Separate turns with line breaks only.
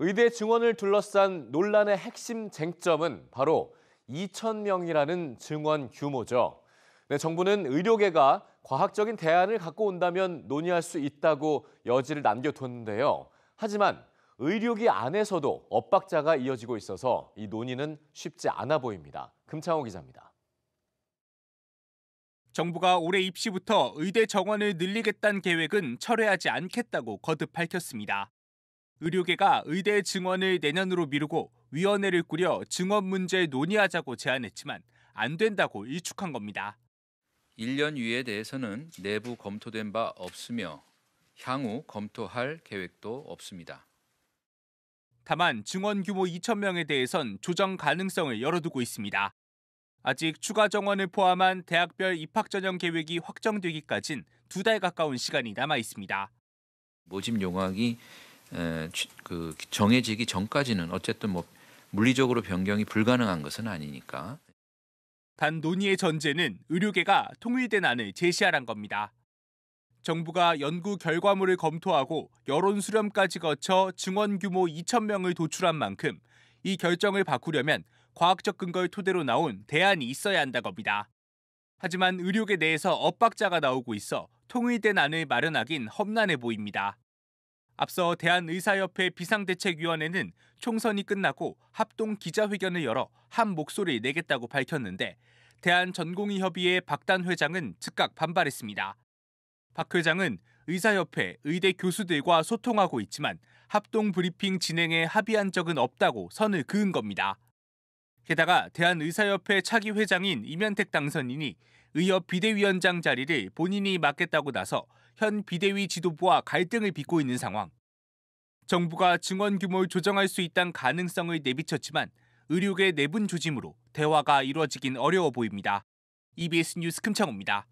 의대 증원을 둘러싼 논란의 핵심 쟁점은 바로 2천 명이라는 증원 규모죠. 네, 정부는 의료계가 과학적인 대안을 갖고 온다면 논의할 수 있다고 여지를 남겨뒀는데요. 하지만 의료계 안에서도 엇박자가 이어지고 있어서 이 논의는 쉽지 않아 보입니다. 금창호 기자입니다. 정부가 올해 입시부터 의대
정원을 늘리겠다는 계획은 철회하지 않겠다고 거듭 밝혔습니다. 의료계가 의대 증원을 내년으로 미루고 위원회를 꾸려 증원 문제 논의하자고 제안했지만 안 된다고 일축한 겁니다. 1년 위에 대해서는 내부
검토된 바 없으며 향후 검토할 계획도 없습니다.
다만 증원 규모 2천명에 대해선 조정 가능성을 열어두고 있습니다. 아직 추가 정원을 포함한 대학별 입학 전형 계획이 확정되기까진 두달 가까운 시간이 남아 있습니다.
모집 용학이 그 정해지기 전까지는 어쨌든 뭐 물리적으로 변경이 불가능한 것은 아니니까.
단 논의의 전제는 의료계가 통일된 안을 제시하란 겁니다. 정부가 연구 결과물을 검토하고 여론 수렴까지 거쳐 증원 규모 2천 명을 도출한 만큼 이 결정을 바꾸려면 과학적 근거를 토대로 나온 대안이 있어야 한다고 합니다. 하지만 의료계 내에서 엇박자가 나오고 있어 통일된 안을 마련하긴 험난해 보입니다. 앞서 대한의사협회 비상대책위원회는 총선이 끝나고 합동 기자회견을 열어 한 목소리를 내겠다고 밝혔는데 대한전공의협의회 박단 회장은 즉각 반발했습니다. 박 회장은 의사협회, 의대 교수들과 소통하고 있지만 합동 브리핑 진행에 합의한 적은 없다고 선을 그은 겁니다. 게다가 대한의사협회 차기 회장인 임현택 당선인이 의협 비대위원장 자리를 본인이 맡겠다고 나서 현 비대위 지도부와 갈등을 빚고 있는 상황. 정부가 증원 규모를 조정할 수 있다는 가능성을 내비쳤지만 의료계 내분 조짐으로 대화가 이루어지긴 어려워 보입니다. EBS 뉴스 금창호입니다.